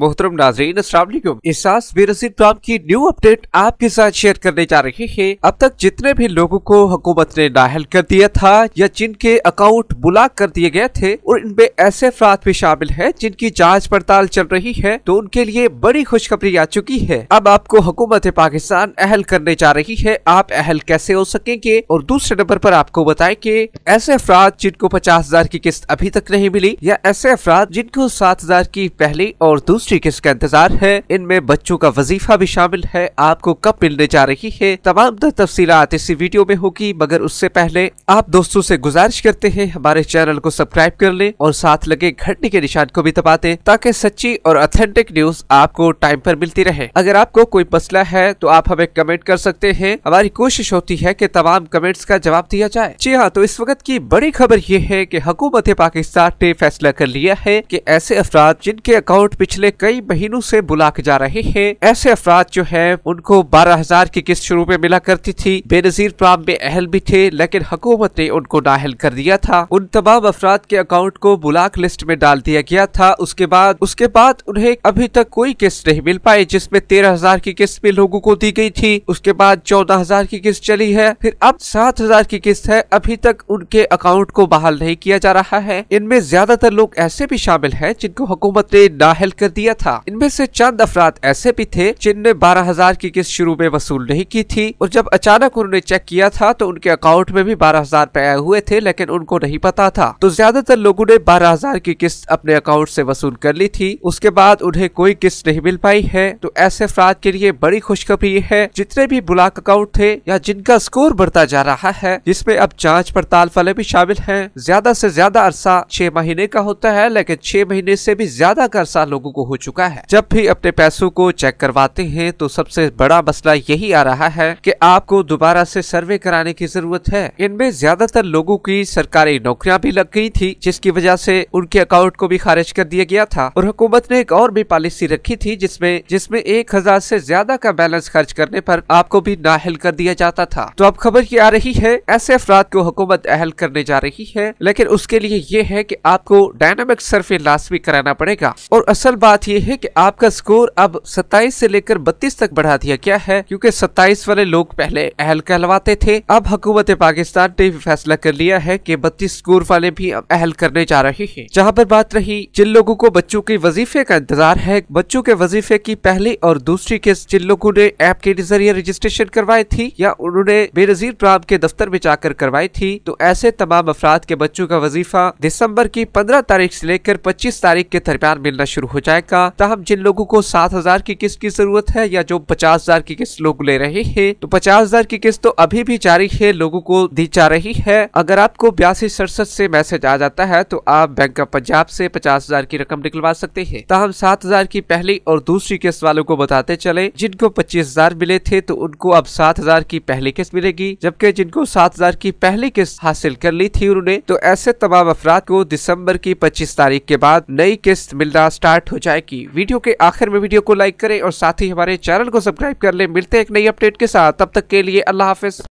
मोहतरम नाजरीन इस काम की न्यू अपडेट आपके साथ शेयर करने जा रहे हैं अब तक जितने भी लोगों को हुकूमत ने नाहल कर दिया था या जिनके अकाउंट ब्लॉक कर दिए गए थे और इनमें ऐसे अफराद भी शामिल है जिनकी जाँच पड़ताल चल रही है तो उनके लिए बड़ी खुशखबरी आ चुकी है अब आपको हुकूमत पाकिस्तान अहल करने जा रही है आप अहल कैसे हो सकेंगे और दूसरे नंबर आरोप आपको बताएंगे ऐसे अफराद जिनको पचास हजार की किस्त अभी तक नहीं मिली या ऐसे अफराद जिनको सात हजार की पहली और दूसरी हिस्ट्री किसका इंतजार है इनमें बच्चों का वजीफा भी शामिल है आपको कब मिलने जा रही है तमाम तफसी इसी वीडियो में होगी मगर उससे पहले आप दोस्तों से गुजारिश करते हैं हमारे चैनल को सब्सक्राइब कर ले और साथ लगे घटने के निशान को भी दबा दे ताकि सच्ची और ऑथेंटिक न्यूज आपको टाइम पर मिलती रहे अगर आपको कोई मसला है तो आप हमें कमेंट कर सकते हैं हमारी कोशिश होती है की तमाम कमेंट्स का जवाब दिया जाए जी हाँ तो इस वक्त की बड़ी खबर ये है की हुकूमत पाकिस्तान ने फैसला कर लिया है की ऐसे अफराद जिनके अकाउंट पिछले कई महीनों से बुला के जा रहे हैं ऐसे अफराद जो है उनको बारह हजार की किस्त शुरू में मिला करती थी बेनजीर प्राम में अहल भी थे लेकिन हुकूमत ने उनको नाहल कर दिया था उन तमाम अफराद के अकाउंट को बुलाक लिस्ट में डाल दिया गया था उसके बाद उसके बाद उन्हें अभी तक कोई किस्त नहीं मिल पाई जिसमे तेरह हजार की किस्त भी लोगों को दी गई थी उसके बाद चौदह हजार की किस्त चली है फिर अब सात हजार की किस्त है अभी तक उनके अकाउंट को बहाल नहीं किया जा रहा है इनमें ज्यादातर लोग ऐसे भी शामिल है जिनको हुकूमत ने नाहल कर दिया दिया था इनमें से चंद अफराद ऐसे भी थे जिनने बारह हजार की किस्त शुरू में वसूल नहीं की थी और जब अचानक उन्होंने चेक किया था तो उनके अकाउंट में भी बारह हजार आए हुए थे लेकिन उनको नहीं पता था तो ज्यादातर लोगों ने बारह हजार की किस्त अपने अकाउंट से वसूल कर ली थी उसके बाद उन्हें कोई किस्त नहीं मिल पाई है तो ऐसे अफराद के लिए बड़ी खुशखबरी है जितने भी ब्लॉक अकाउंट थे या जिनका स्कोर बढ़ता जा रहा है जिसमे अब जाँच पड़ताल वाले भी शामिल है ज्यादा ऐसी ज्यादा अरसा छह महीने का होता है लेकिन छह महीने ऐसी भी ज्यादा का अरसा लोगों को हो चुका है जब भी अपने पैसों को चेक करवाते हैं तो सबसे बड़ा मसला यही आ रहा है कि आपको दोबारा से सर्वे कराने की जरूरत है इनमें ज्यादातर लोगों की सरकारी नौकरियां भी लग गई थी जिसकी वजह से उनके अकाउंट को भी खारिज कर दिया गया था और हुकूमत ने एक और भी पॉलिसी रखी थी जिसमे जिसमे एक हजार से ज्यादा का बैलेंस खर्च करने पर आपको भी नाहल कर दिया जाता था तो अब खबर ये आ रही है ऐसे अफराद को हुकूमत अहल करने जा रही है लेकिन उसके लिए ये है की आपको डायनामिक सर्वे लाजमी कराना पड़ेगा और असल बात बात यह है कि आपका स्कोर अब 27 से लेकर 32 तक बढ़ा दिया गया है क्योंकि 27 वाले लोग पहले अहल कहलवाते थे अब हुकूमत पाकिस्तान ने भी फैसला कर लिया है कि 32 स्कोर वाले भी अब अहल करने जा रहे हैं जहाँ पर बात रही जिन लोगों को बच्चों के वजीफे का इंतजार है बच्चों के वजीफे की पहली और दूसरी किस्त जिन लोगों ने ऐप के जरिए रजिस्ट्रेशन करवाई थी या उन्होंने बेनजीर प्राम के दफ्तर में जाकर करवाई थी तो ऐसे तमाम अफराद के बच्चों का वजीफा दिसंबर की पंद्रह तारीख ऐसी लेकर पच्चीस तारीख के दरमियान मिलना शुरू हो जाएगा का तहम जिन लोगों को सात हजार की किस्त की जरूरत है या जो पचास हजार की किस्त लोग ले रहे हैं तो पचास हजार की किस्त तो अभी भी जारी है लोगों को दी जा रही है अगर आपको बयासी सड़सठ से मैसेज आ जाता है तो आप बैंक ऑफ पंजाब से पचास हजार की रकम निकलवा सकते हैं तहम सात हजार की पहली और दूसरी किस्त वालों को बताते चले जिनको पच्चीस हजार मिले थे तो उनको अब सात हजार की पहली किस्त मिलेगी जबकि जिनको सात हजार की पहली किस्त हासिल कर ली थी उन्होंने तो ऐसे तमाम अफराद को दिसंबर की पच्चीस तारीख के बाद नई किस्त मिलना स्टार्ट हो जाएगी ट्राई की वीडियो के आखिर में वीडियो को लाइक करें और साथ ही हमारे चैनल को सब्सक्राइब कर लें मिलते हैं एक नई अपडेट के साथ तब तक के लिए अल्लाह हाफिज़